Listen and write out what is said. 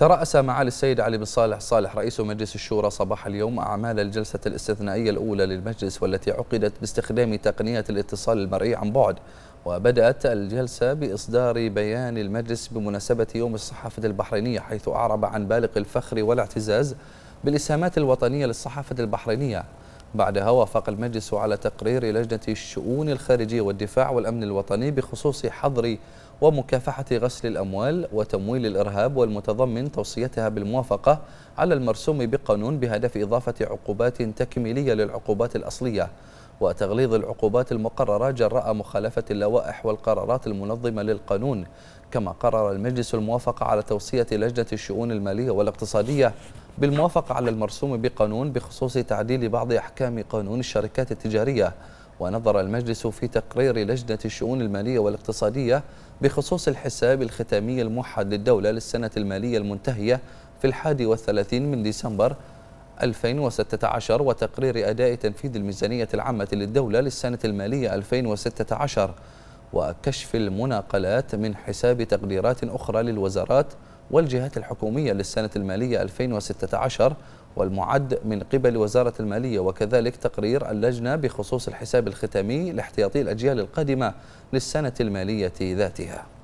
ترأس معالي السيد علي بن صالح صالح رئيس مجلس الشورى صباح اليوم أعمال الجلسة الاستثنائية الأولى للمجلس والتي عقدت باستخدام تقنية الاتصال المرئي عن بعد وبدأت الجلسة بإصدار بيان المجلس بمناسبة يوم الصحافة البحرينية حيث أعرب عن بالغ الفخر والاعتزاز بالإسهامات الوطنية للصحافة البحرينية بعدها وافق المجلس على تقرير لجنة الشؤون الخارجية والدفاع والأمن الوطني بخصوص حظر ومكافحة غسل الأموال وتمويل الإرهاب والمتضمن توصيتها بالموافقة على المرسوم بقانون بهدف إضافة عقوبات تكميلية للعقوبات الأصلية وتغليظ العقوبات المقررة جراء مخالفة اللوائح والقرارات المنظمة للقانون كما قرر المجلس الموافقة على توصية لجنة الشؤون المالية والاقتصادية بالموافقة على المرسوم بقانون بخصوص تعديل بعض أحكام قانون الشركات التجارية ونظر المجلس في تقرير لجنة الشؤون المالية والاقتصادية بخصوص الحساب الختامي الموحد للدولة للسنة المالية المنتهية في الحادي والثلاثين من ديسمبر 2016 وتقرير أداء تنفيذ الميزانية العامة للدولة للسنة المالية 2016 وكشف المناقلات من حساب تقديرات أخرى للوزارات والجهات الحكومية للسنة المالية 2016 والمعد من قبل وزارة المالية وكذلك تقرير اللجنة بخصوص الحساب الختامي لاحتياطي الأجيال القادمة للسنة المالية ذاتها